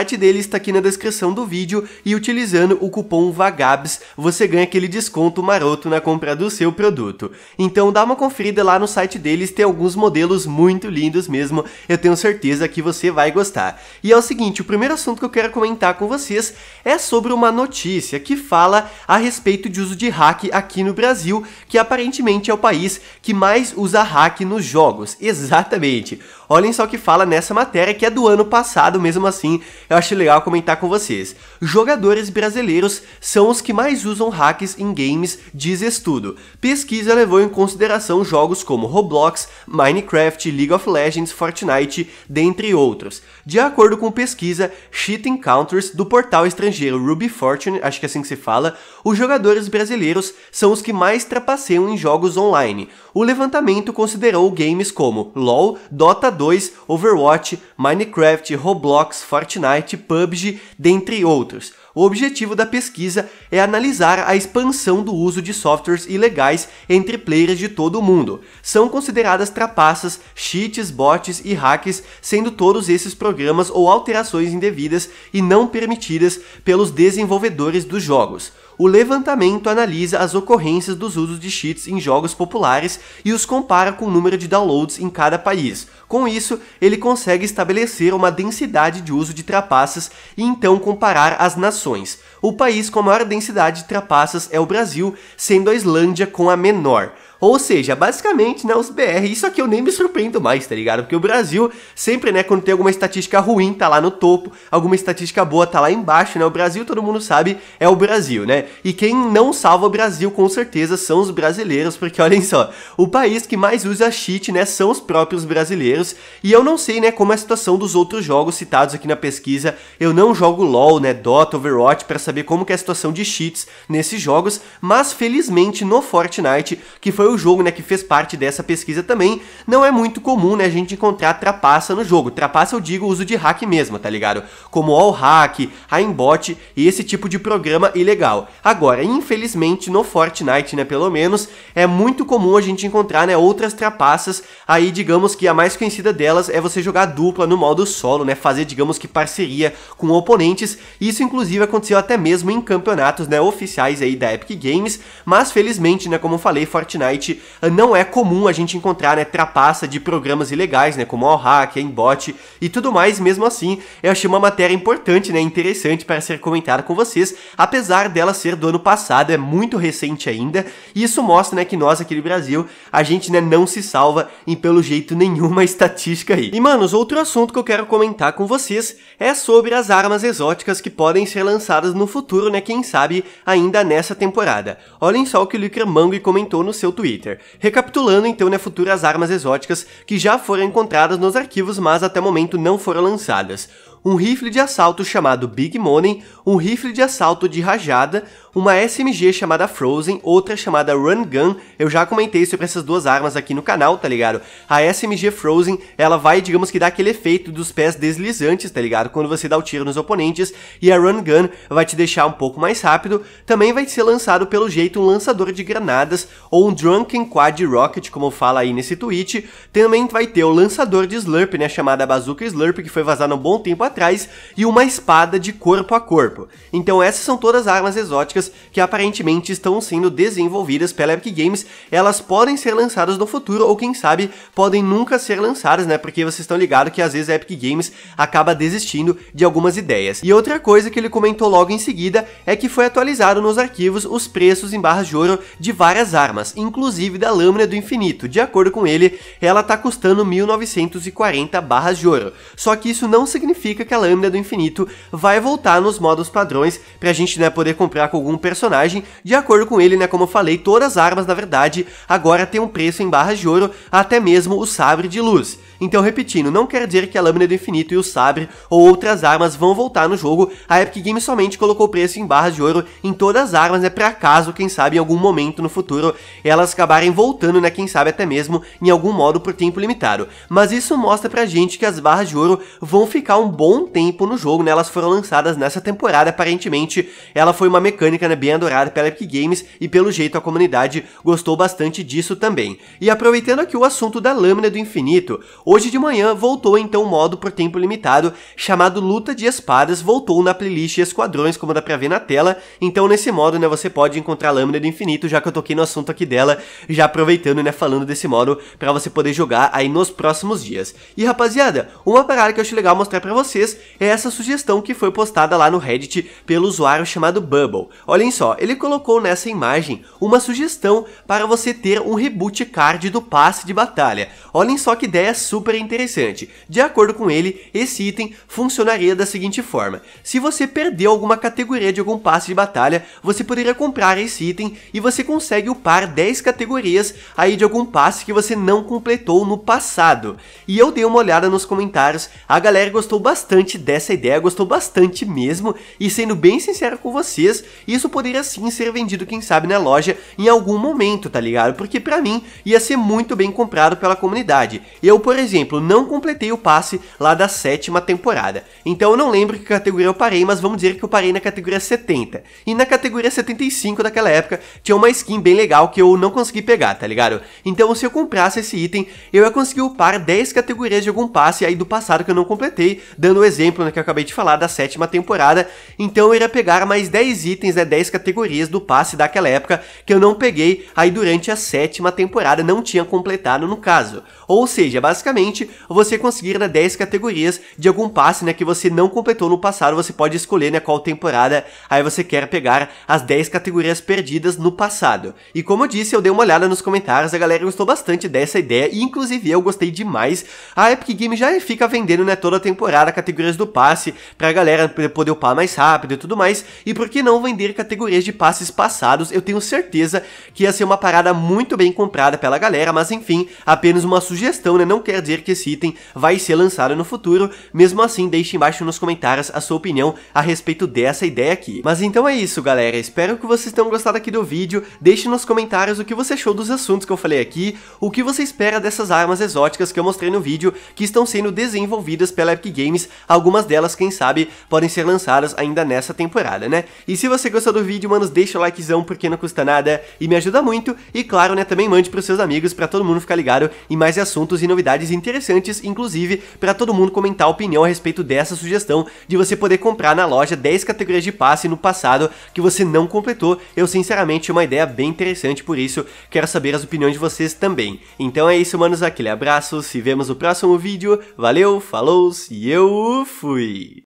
site dele está aqui na descrição do vídeo e utilizando o cupom VAGABS você ganha aquele desconto maroto na compra do seu produto. Então dá uma conferida lá no site deles, tem alguns modelos muito lindos mesmo, eu tenho certeza que você vai gostar. E é o seguinte, o primeiro assunto que eu quero comentar com vocês é sobre uma notícia que fala a respeito de uso de hack aqui no Brasil, que aparentemente é o país que mais usa hack nos jogos. Exatamente. Olhem só o que fala nessa matéria que é do ano passado, mesmo assim eu acho legal comentar com vocês. Jogadores brasileiros são os que mais usam hacks em games, diz estudo. Pesquisa levou em consideração jogos como Roblox, Minecraft, League of Legends, Fortnite, dentre outros. De acordo com pesquisa Cheat Encounters do portal estrangeiro Ruby Fortune, acho que é assim que se fala, os jogadores brasileiros são os que mais trapaceiam em jogos online. O levantamento considerou games como LoL, Dota 2, Overwatch, Minecraft, Roblox, Fortnite PUBG, dentre outros. O objetivo da pesquisa é analisar a expansão do uso de softwares ilegais entre players de todo o mundo. São consideradas trapaças, cheats, bots e hacks, sendo todos esses programas ou alterações indevidas e não permitidas pelos desenvolvedores dos jogos. O levantamento analisa as ocorrências dos usos de cheats em jogos populares e os compara com o número de downloads em cada país. Com isso, ele consegue estabelecer uma densidade de uso de trapaças e então comparar as nações ações o país com a maior densidade de trapaças é o Brasil, sendo a Islândia com a menor. Ou seja, basicamente, né, os BR, isso aqui eu nem me surpreendo mais, tá ligado? Porque o Brasil sempre, né, quando tem alguma estatística ruim, tá lá no topo, alguma estatística boa tá lá embaixo, né? O Brasil, todo mundo sabe, é o Brasil, né? E quem não salva o Brasil, com certeza, são os brasileiros, porque olhem só, o país que mais usa cheat, né, são os próprios brasileiros. E eu não sei, né, como é a situação dos outros jogos citados aqui na pesquisa. Eu não jogo LoL, né, Dota, Overwatch, pra saber saber como é a situação de cheats nesses jogos, mas felizmente no Fortnite, que foi o jogo né, que fez parte dessa pesquisa também, não é muito comum né, a gente encontrar trapaça no jogo. Trapaça eu digo uso de hack mesmo, tá ligado? Como all hack, aimbot e esse tipo de programa ilegal. Agora, infelizmente no Fortnite, né, pelo menos, é muito comum a gente encontrar né, outras trapaças, aí digamos que a mais conhecida delas é você jogar dupla no modo solo, né, fazer digamos que parceria com oponentes, isso inclusive aconteceu até mesmo em campeonatos né, oficiais aí da Epic Games, mas felizmente, né, como falei, Fortnite ah, não é comum a gente encontrar né, trapaça de programas ilegais, né, como o Hack, Embot e tudo mais, mesmo assim, eu achei uma matéria importante, né, interessante para ser comentada com vocês, apesar dela ser do ano passado, é muito recente ainda, e isso mostra, né, que nós aqui no Brasil, a gente, né, não se salva em pelo jeito nenhuma estatística aí. E, manos, outro assunto que eu quero comentar com vocês é sobre as armas exóticas que podem ser lançadas no futuro, né? Quem sabe ainda nessa temporada. Olhem só o que o Lucre Mangue comentou no seu Twitter. Recapitulando então, né, futuras armas exóticas que já foram encontradas nos arquivos, mas até o momento não foram lançadas um rifle de assalto chamado Big Money, um rifle de assalto de rajada, uma SMG chamada Frozen, outra chamada Run Gun. Eu já comentei sobre essas duas armas aqui no canal, tá ligado? A SMG Frozen, ela vai, digamos que dá aquele efeito dos pés deslizantes, tá ligado? Quando você dá o tiro nos oponentes, e a Run Gun vai te deixar um pouco mais rápido. Também vai ser lançado pelo jeito um lançador de granadas ou um Drunken Quad Rocket, como fala aí nesse tweet. Também vai ter o lançador de Slurp, né, chamada Bazooka Slurp, que foi vazado há um bom tempo atrás e uma espada de corpo a corpo. Então essas são todas armas exóticas que aparentemente estão sendo desenvolvidas pela Epic Games. Elas podem ser lançadas no futuro ou quem sabe podem nunca ser lançadas, né? Porque vocês estão ligados que às vezes a Epic Games acaba desistindo de algumas ideias. E outra coisa que ele comentou logo em seguida é que foi atualizado nos arquivos os preços em barras de ouro de várias armas, inclusive da Lâmina do Infinito. De acordo com ele, ela tá custando 1940 barras de ouro. Só que isso não significa significa que a lâmina do infinito vai voltar nos modos padrões pra gente, né, poder comprar com algum personagem. De acordo com ele, né, como eu falei, todas as armas, na verdade, agora têm um preço em barras de ouro, até mesmo o sabre de luz. Então, repetindo, não quer dizer que a lâmina do infinito e o sabre ou outras armas vão voltar no jogo. A Epic Games somente colocou preço em barras de ouro em todas as armas, né, pra caso, quem sabe, em algum momento no futuro, elas acabarem voltando, né, quem sabe até mesmo em algum modo por tempo limitado. Mas isso mostra pra gente que as barras de ouro vão ficar um bom bom tempo no jogo, né? Elas foram lançadas nessa temporada, aparentemente ela foi uma mecânica né, bem adorada pela Epic Games e pelo jeito a comunidade gostou bastante disso também. E aproveitando aqui o assunto da Lâmina do Infinito, hoje de manhã voltou então o modo por tempo limitado chamado Luta de Espadas, voltou na playlist Esquadrões, como dá pra ver na tela, então nesse modo né, você pode encontrar a Lâmina do Infinito, já que eu toquei no assunto aqui dela, já aproveitando né, falando desse modo para você poder jogar aí nos próximos dias. E rapaziada, uma parada que eu achei legal mostrar pra vocês vocês é essa sugestão que foi postada lá no Reddit pelo usuário chamado Bubble. Olhem só, ele colocou nessa imagem uma sugestão para você ter um reboot card do passe de batalha. Olhem só que ideia super interessante. De acordo com ele, esse item funcionaria da seguinte forma. Se você perdeu alguma categoria de algum passe de batalha, você poderia comprar esse item e você consegue upar 10 categorias aí de algum passe que você não completou no passado. E eu dei uma olhada nos comentários, a galera gostou bastante bastante dessa ideia, gostou bastante mesmo, e sendo bem sincero com vocês, isso poderia sim ser vendido, quem sabe, na loja em algum momento, tá ligado? Porque para mim ia ser muito bem comprado pela comunidade. Eu, por exemplo, não completei o passe lá da sétima temporada, então eu não lembro que categoria eu parei, mas vamos dizer que eu parei na categoria 70. E na categoria 75 daquela época tinha uma skin bem legal que eu não consegui pegar, tá ligado? Então se eu comprasse esse item, eu ia conseguir upar 10 categorias de algum passe aí do passado que eu não completei, dando o exemplo né, que eu acabei de falar da sétima temporada, então eu iria pegar mais 10 itens, né, 10 categorias do passe daquela época que eu não peguei aí durante a sétima temporada, não tinha completado no caso. Ou seja, basicamente, você conseguir né, 10 categorias de algum passe né, que você não completou no passado, você pode escolher né, qual temporada aí você quer pegar as 10 categorias perdidas no passado. E como eu disse, eu dei uma olhada nos comentários, a galera gostou bastante dessa ideia, e inclusive eu gostei demais. A Epic Games já fica vendendo né, toda a temporada categoria categorias do passe para a galera poder upar mais rápido e tudo mais. E por que não vender categorias de passes passados? Eu tenho certeza que ia ser uma parada muito bem comprada pela galera, mas enfim, apenas uma sugestão, né? Não quer dizer que esse item vai ser lançado no futuro. Mesmo assim, deixe embaixo nos comentários a sua opinião a respeito dessa ideia aqui. Mas então é isso, galera. Espero que vocês tenham gostado aqui do vídeo. Deixe nos comentários o que você achou dos assuntos que eu falei aqui, o que você espera dessas armas exóticas que eu mostrei no vídeo, que estão sendo desenvolvidas pela Epic Games Algumas delas, quem sabe, podem ser lançadas ainda nessa temporada, né? E se você gostou do vídeo, manos, deixa o likezão porque não custa nada e me ajuda muito. E claro, né, também mande pros seus amigos para todo mundo ficar ligado em mais assuntos e novidades interessantes, inclusive para todo mundo comentar a opinião a respeito dessa sugestão de você poder comprar na loja 10 categorias de passe no passado que você não completou. Eu sinceramente uma ideia bem interessante, por isso quero saber as opiniões de vocês também. Então é isso, manos, aquele abraço, se vemos no próximo vídeo. Valeu, falou e eu eu fui!